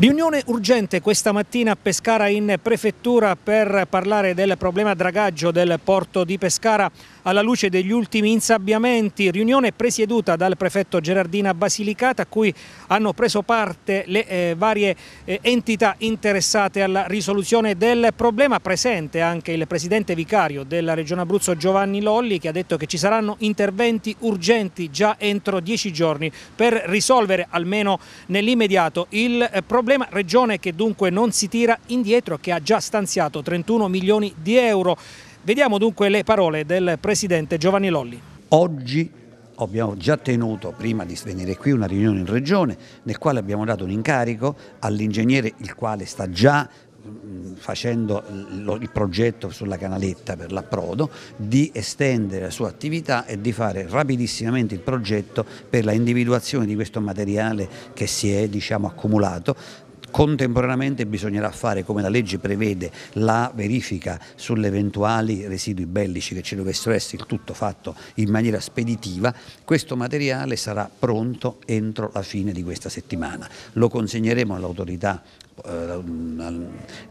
Riunione urgente questa mattina a Pescara in prefettura per parlare del problema dragaggio del porto di Pescara alla luce degli ultimi insabbiamenti, riunione presieduta dal prefetto Gerardina Basilicata a cui hanno preso parte le eh, varie eh, entità interessate alla risoluzione del problema, presente anche il presidente vicario della Regione Abruzzo Giovanni Lolli che ha detto che ci saranno interventi urgenti già entro dieci giorni per risolvere almeno nell'immediato il eh, problema, regione che dunque non si tira indietro, che ha già stanziato 31 milioni di euro Vediamo dunque le parole del Presidente Giovanni Lolli. Oggi abbiamo già tenuto, prima di venire qui, una riunione in Regione nel quale abbiamo dato un incarico all'ingegnere, il quale sta già mm, facendo il progetto sulla canaletta per l'approdo, di estendere la sua attività e di fare rapidissimamente il progetto per la individuazione di questo materiale che si è diciamo, accumulato Contemporaneamente bisognerà fare, come la legge prevede, la verifica sulle eventuali residui bellici che ci dovessero essere, il tutto fatto in maniera speditiva. Questo materiale sarà pronto entro la fine di questa settimana. Lo consegneremo all'autorità eh,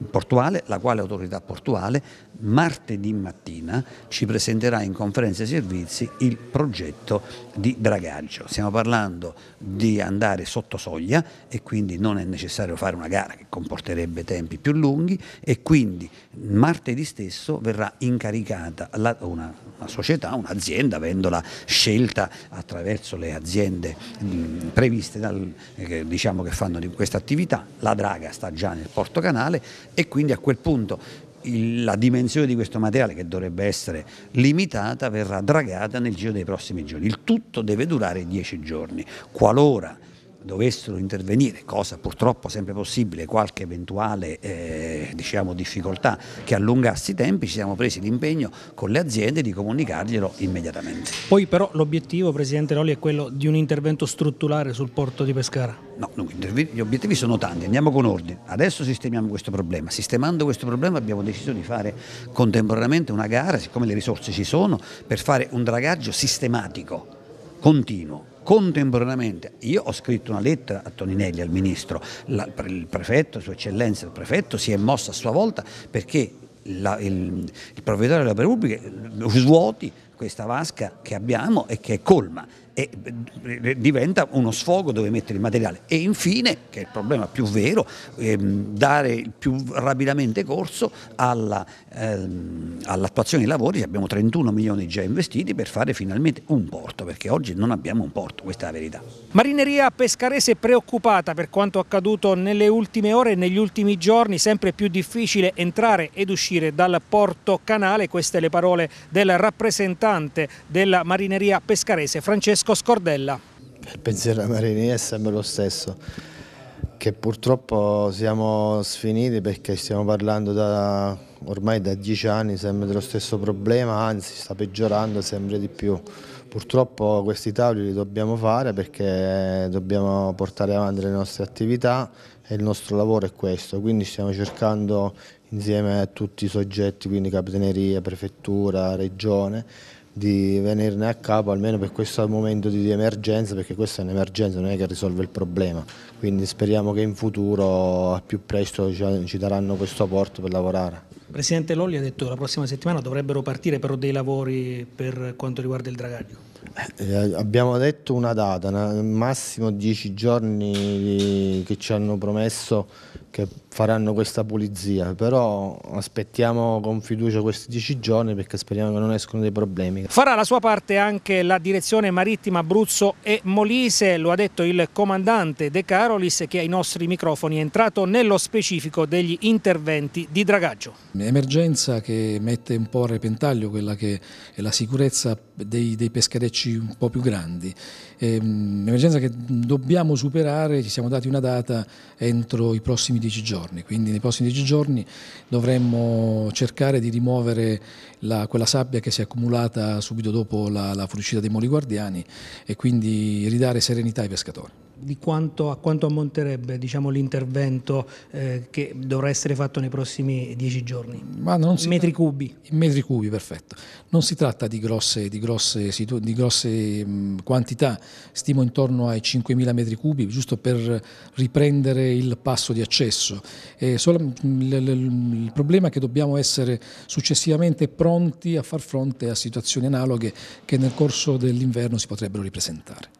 portuale, la quale autorità portuale martedì mattina ci presenterà in conferenza dei servizi il progetto di dragaggio. Stiamo parlando di andare sotto soglia e quindi non è necessario fare una gara che comporterebbe tempi più lunghi e quindi martedì stesso verrà incaricata la, una, una, società, un'azienda, avendola scelta attraverso le aziende mh, previste dal, eh, diciamo che fanno di questa attività, la Draga sta già nel porto canale e quindi a quel punto la dimensione di questo materiale che dovrebbe essere limitata verrà dragata nel giro dei prossimi giorni. Il tutto deve durare 10 giorni. Qualora dovessero intervenire, cosa purtroppo sempre possibile, qualche eventuale eh, diciamo, difficoltà che allungasse i tempi, ci siamo presi l'impegno con le aziende di comunicarglielo immediatamente. Poi però l'obiettivo, Presidente Roli, è quello di un intervento strutturale sul porto di Pescara? No, gli obiettivi sono tanti, andiamo con ordine. Adesso sistemiamo questo problema. Sistemando questo problema abbiamo deciso di fare contemporaneamente una gara, siccome le risorse ci sono, per fare un dragaggio sistematico, continuo contemporaneamente io ho scritto una lettera a Toninelli, al ministro, la, il prefetto, sua eccellenza il prefetto si è mosso a sua volta perché la, il, il, provveditore dell'opera pubblica eh, svuoti questa vasca che abbiamo e che è colma e eh, diventa uno sfogo dove mettere il materiale e infine, che è il problema più vero, ehm, dare più rapidamente corso ehm, all'attuazione ehm, all dei lavori, abbiamo 31 milioni già investiti per fare finalmente un porto, perché oggi non abbiamo un porto, questa è la verità. Marineria pescarese preoccupata per quanto accaduto nelle ultime ore e negli ultimi giorni, sempre più difficile entrare ed uscire dal porto canale, queste le parole del rappresentante comandante della marineria pescarese Francesco Scordella. Il pensiero della marineria è sempre lo stesso, che purtroppo siamo sfiniti perché stiamo parlando da, ormai da dieci anni sempre dello stesso problema, anzi sta peggiorando sempre di più. Purtroppo questi tavoli li dobbiamo fare perché dobbiamo portare avanti le nostre attività e il nostro lavoro è questo, quindi stiamo cercando insieme a tutti i soggetti, quindi Capitaneria, Prefettura, Regione, di venirne a capo almeno per questo momento di emergenza, perché questa è un'emergenza, non è che risolve il problema. Quindi speriamo che in futuro, al più presto, ci daranno questo porto per lavorare. Presidente Lolli ha detto che la prossima settimana dovrebbero partire però dei lavori per quanto riguarda il dragaggio. Eh, eh abbiamo detto una data, una, massimo 10 giorni che ci hanno promesso che faranno questa pulizia, però aspettiamo con fiducia questi 10 giorni perché speriamo che non escono dei problemi. Farà la sua parte anche la direzione marittima Abruzzo e Molise, lo ha detto il comandante De Carolis che ai nostri microfoni è entrato nello specifico degli interventi di dragaggio emergenza che mette un po' a repentaglio quella che è la sicurezza dei, dei pescherecci un po' più grandi. Ehm, emergenza che dobbiamo superare, ci siamo dati una data entro i prossimi dieci giorni, quindi nei prossimi dieci giorni dovremmo cercare di rimuovere la, quella sabbia che si è accumulata subito dopo la, la fuoriuscita dei moli guardiani e quindi ridare serenità ai pescatori di quanto, a quanto ammonterebbe diciamo, l'intervento eh, che dovrà essere fatto nei prossimi dieci giorni? metri cubi. In metri cubi, perfetto. Non si tratta di grosse, di grosse, di grosse mh, mm, quantità, stimo intorno ai 5.000 metri cubi, giusto per riprendere il passo di accesso. Eh, solo, mh, l, l, il problema è che dobbiamo essere successivamente pronti a far fronte a situazioni analoghe che nel corso dell'inverno si potrebbero ripresentare.